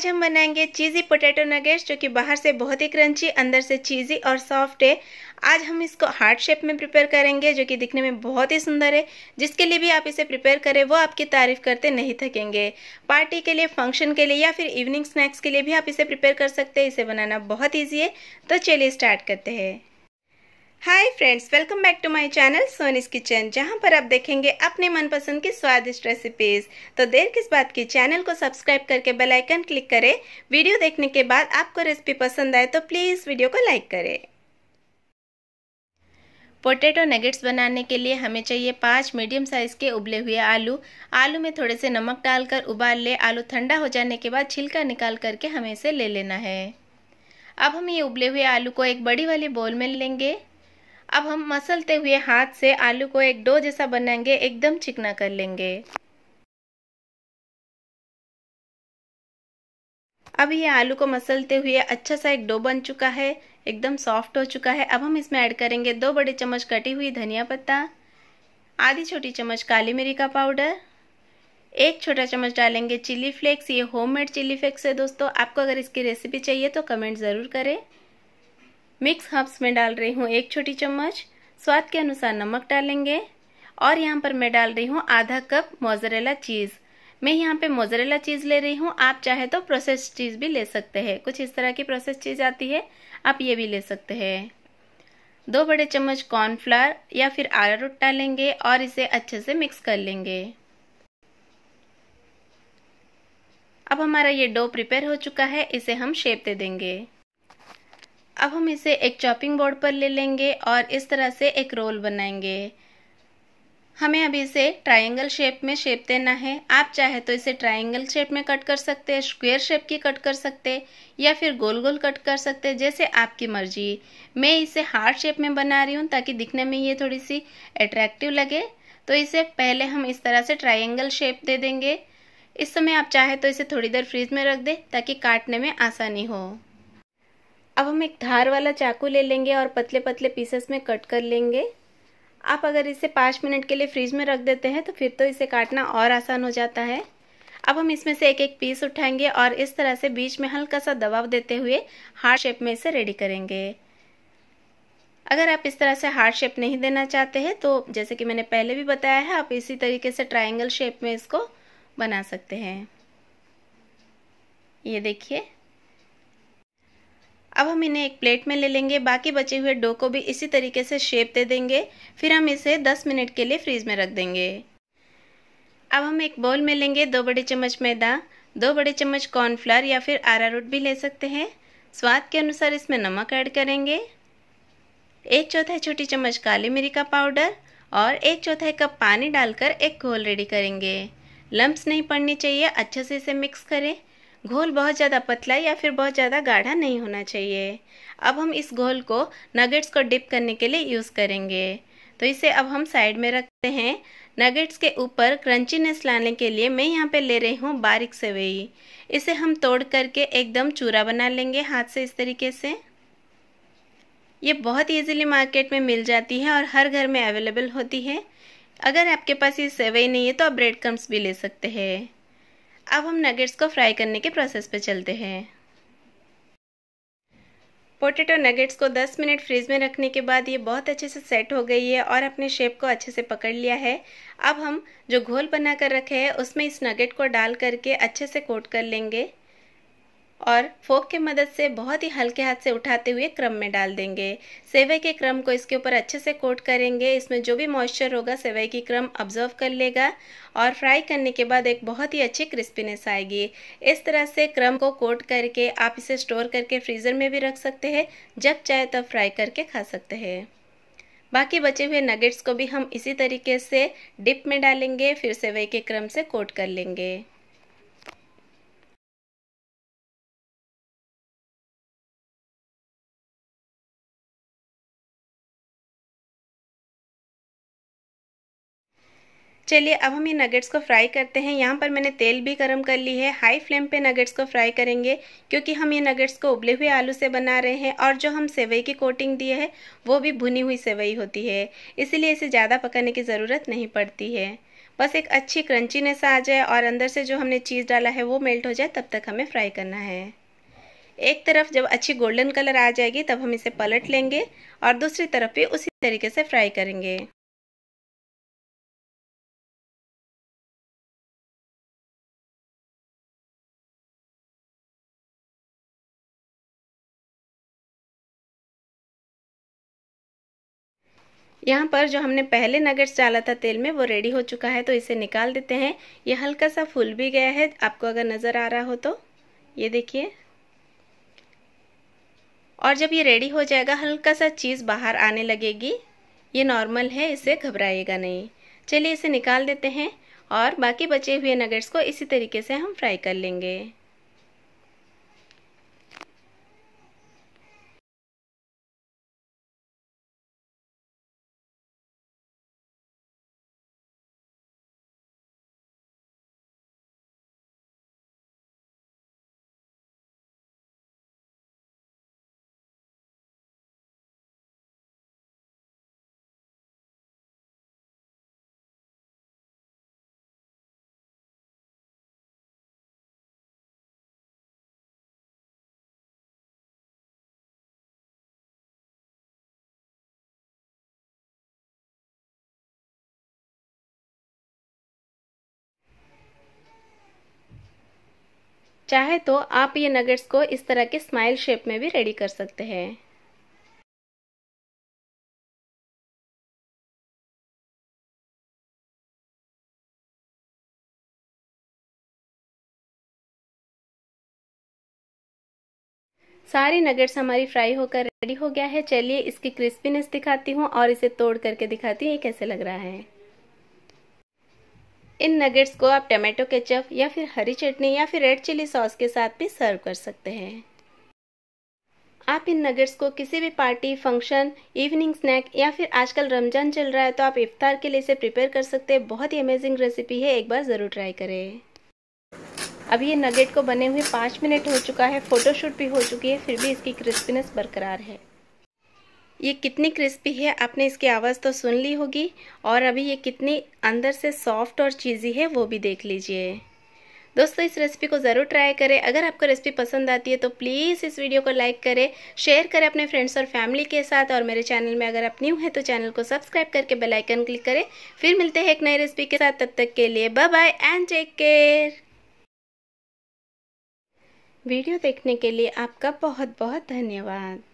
आज हम बनाएंगे चीज़ी पोटैटो नगेट्स जो कि बाहर से बहुत ही क्रंची अंदर से चीज़ी और सॉफ्ट है आज हम इसको हार्ट शेप में प्रिपेयर करेंगे जो कि दिखने में बहुत ही सुंदर है जिसके लिए भी आप इसे प्रिपेयर करें वो आपकी तारीफ करते नहीं थकेंगे पार्टी के लिए फंक्शन के लिए या फिर इवनिंग स्नैक्स के लिए भी आप इसे प्रिपेयर कर सकते हैं इसे बनाना बहुत ईजी है तो चलिए स्टार्ट करते हैं hi friends welcome back to my channel Soni's kitchen जहां पर आप देखेंगे अपने मनपसंद की स्वादिष्ट रेसिपीज तो देर किस बात की चैनल को सब्सक्राइब करके बेल आइकन क्लिक करें वीडियो देखने के बाद आपको रेसिपी पसंद आए तो प्लीज़ वीडियो को लाइक करें पोटैटो नगेट्स बनाने के लिए हमें चाहिए पाँच मीडियम साइज़ के उबले हुए आलू आलू में थोड़े से नमक डालकर उबाल ले आलू ठंडा हो जाने के बाद छिलका निकाल करके हमें इसे ले लेना है अब हम ये उबले हुए आलू को एक बड़ी वाली बोल में लेंगे अब हम मसलते हुए हाथ से आलू को एक डो जैसा बनाएंगे एकदम चिकना कर लेंगे अब ये आलू को मसलते हुए अच्छा सा एक डो बन चुका है एकदम सॉफ्ट हो चुका है अब हम इसमें ऐड करेंगे दो बड़े चम्मच कटी हुई धनिया पत्ता आधी छोटी चम्मच काली मिरी का पाउडर एक छोटा चम्मच डालेंगे चिली फ्लेक्स ये होममेड चिली फ्लेक्स है दोस्तों आपको अगर इसकी रेसिपी चाहिए तो कमेंट ज़रूर करें मिक्स हर्ब्स में डाल रही हूँ एक छोटी चम्मच स्वाद के अनुसार नमक डालेंगे और यहाँ पर मैं डाल रही हूँ आधा कप मोजरेला चीज़ मैं यहाँ पे मोजरेला चीज़ ले रही हूँ आप चाहे तो प्रोसेस चीज़ भी ले सकते हैं कुछ इस तरह की प्रोसेस चीज़ आती है आप ये भी ले सकते हैं दो बड़े चम्मच कॉर्नफ्लावर या फिर रोट डालेंगे और इसे अच्छे से मिक्स कर लेंगे अब हमारा ये डो प्रिपेयर हो चुका है इसे हम शेप दे देंगे अब हम इसे एक चॉपिंग बोर्ड पर ले लेंगे और इस तरह से एक रोल बनाएंगे हमें अभी इसे ट्रायंगल शेप में शेप देना है आप चाहे तो इसे ट्रायंगल शेप में कट कर सकते हैं स्क्वेयर शेप की कट कर सकते या फिर गोल गोल कट कर सकते जैसे आपकी मर्जी मैं इसे हार्ड शेप में बना रही हूँ ताकि दिखने में ये थोड़ी सी अट्रैक्टिव लगे तो इसे पहले हम इस तरह से ट्राइंगल शेप दे देंगे इस समय आप चाहे तो इसे थोड़ी देर फ्रीज में रख दें ताकि काटने में आसानी हो अब हम एक धार वाला चाकू ले लेंगे और पतले पतले पीसेस में कट कर लेंगे आप अगर इसे पाँच मिनट के लिए फ्रिज में रख देते हैं तो फिर तो इसे काटना और आसान हो जाता है अब हम इसमें से एक एक पीस उठाएंगे और इस तरह से बीच में हल्का सा दबाव देते हुए हार्ड शेप में इसे रेडी करेंगे अगर आप इस तरह से हार्ड शेप नहीं देना चाहते हैं तो जैसे कि मैंने पहले भी बताया है आप इसी तरीके से ट्राइंगल शेप में इसको बना सकते हैं ये देखिए अब हम इन्हें एक प्लेट में ले लेंगे बाकी बचे हुए डो को भी इसी तरीके से शेप दे देंगे फिर हम इसे 10 मिनट के लिए फ्रीज में रख देंगे अब हम एक बाउल में लेंगे दो बड़े चम्मच मैदा दो बड़े चम्मच कॉर्नफ्लावर या फिर आरा रूट भी ले सकते हैं स्वाद के अनुसार इसमें नमक ऐड करेंगे एक चौथाई छोटी चम्मच काली मिरी का पाउडर और एक चौथाई कप पानी डालकर एक घोल रेडी करेंगे लम्ब्स नहीं पड़ने चाहिए अच्छे से इसे मिक्स करें घोल बहुत ज़्यादा पतला या फिर बहुत ज़्यादा गाढ़ा नहीं होना चाहिए अब हम इस घोल को नगेट्स को डिप करने के लिए यूज़ करेंगे तो इसे अब हम साइड में रखते हैं नगेट्स के ऊपर क्रंचीनेस लाने के लिए मैं यहाँ पे ले रही हूँ बारिक सेवई इसे हम तोड़ करके एकदम चूरा बना लेंगे हाथ से इस तरीके से ये बहुत इजीली मार्केट में मिल जाती है और हर घर में अवेलेबल होती है अगर आपके पास ये सेवई नहीं है तो आप ब्रेड क्रम्स भी ले सकते हैं अब हम नगेट्स को फ्राई करने के प्रोसेस पे चलते हैं पोटैटो नगेट्स को 10 मिनट फ्रीज में रखने के बाद ये बहुत अच्छे से सेट हो गई है और अपने शेप को अच्छे से पकड़ लिया है अब हम जो घोल बना कर रखे हैं उसमें इस नगेट को डाल करके अच्छे से कोट कर लेंगे और फोक की मदद से बहुत ही हल्के हाथ से उठाते हुए क्रम में डाल देंगे सेवई के क्रम को इसके ऊपर अच्छे से कोट करेंगे इसमें जो भी मॉइस्चर होगा सेवई की क्रम ऑब्जर्व कर लेगा और फ्राई करने के बाद एक बहुत ही अच्छी क्रिस्पीनेस आएगी इस तरह से क्रम को कोट करके आप इसे स्टोर करके फ्रीज़र में भी रख सकते हैं जब चाहे तब फ्राई करके खा सकते हैं बाकी बचे हुए नगेट्स को भी हम इसी तरीके से डिप में डालेंगे फिर सेवई के क्रम से कोट कर लेंगे चलिए अब हम ये नगेट्स को फ्राई करते हैं यहाँ पर मैंने तेल भी गर्म कर ली है हाई फ्लेम पे नगेट्स को फ्राई करेंगे क्योंकि हम ये नगेट्स को उबले हुए आलू से बना रहे हैं और जो हम सेवई की कोटिंग दी है वो भी भुनी हुई सेवई होती है इसीलिए इसे ज़्यादा पकाने की ज़रूरत नहीं पड़ती है बस एक अच्छी क्रंचीनेस आ जाए और अंदर से जो हमने चीज़ डाला है वो मेल्ट हो जाए तब तक हमें फ्राई करना है एक तरफ जब अच्छी गोल्डन कलर आ जाएगी तब हम इसे पलट लेंगे और दूसरी तरफ भी उसी तरीके से फ्राई करेंगे यहाँ पर जो हमने पहले नगेट्स डाला था तेल में वो रेडी हो चुका है तो इसे निकाल देते हैं ये हल्का सा फूल भी गया है आपको अगर नज़र आ रहा हो तो ये देखिए और जब ये रेडी हो जाएगा हल्का सा चीज़ बाहर आने लगेगी ये नॉर्मल है इसे घबराइएगा नहीं चलिए इसे निकाल देते हैं और बाकी बचे हुए नगेट्स को इसी तरीके से हम फ्राई कर लेंगे चाहे तो आप ये नगेट्स को इस तरह के स्माइल शेप में भी रेडी कर सकते हैं सारी नगेट्स हमारी फ्राई होकर रेडी हो गया है चलिए इसकी क्रिस्पीनेस दिखाती हूँ और इसे तोड़ करके दिखाती ये कैसे लग रहा है इन नगेट्स को आप टमाटो केचप या फिर हरी चटनी या फिर रेड चिली सॉस के साथ भी सर्व कर सकते हैं आप इन नगेट्स को किसी भी पार्टी फंक्शन इवनिंग स्नैक या फिर आजकल रमजान चल रहा है तो आप इफ्तार के लिए इसे प्रिपेयर कर सकते हैं बहुत ही अमेजिंग रेसिपी है एक बार ज़रूर ट्राई करें अब ये नगेट को बने हुए पाँच मिनट हो चुका है फ़ोटोशूट भी हो चुकी है फिर भी इसकी क्रिस्पीनेस बरकरार है ये कितनी क्रिस्पी है आपने इसकी आवाज़ तो सुन ली होगी और अभी ये कितनी अंदर से सॉफ्ट और चीज़ी है वो भी देख लीजिए दोस्तों इस रेसिपी को ज़रूर ट्राई करें अगर आपको रेसिपी पसंद आती है तो प्लीज़ इस वीडियो को लाइक करें शेयर करें अपने फ्रेंड्स और फैमिली के साथ और मेरे चैनल में अगर आप न्यू हैं तो चैनल को सब्सक्राइब करके बेल आइकन क्लिक करें फिर मिलते हैं एक नई रेसिपी के साथ तब तक के लिए bye bye and take care video देखने के लिए आपका बहुत बहुत धन्यवाद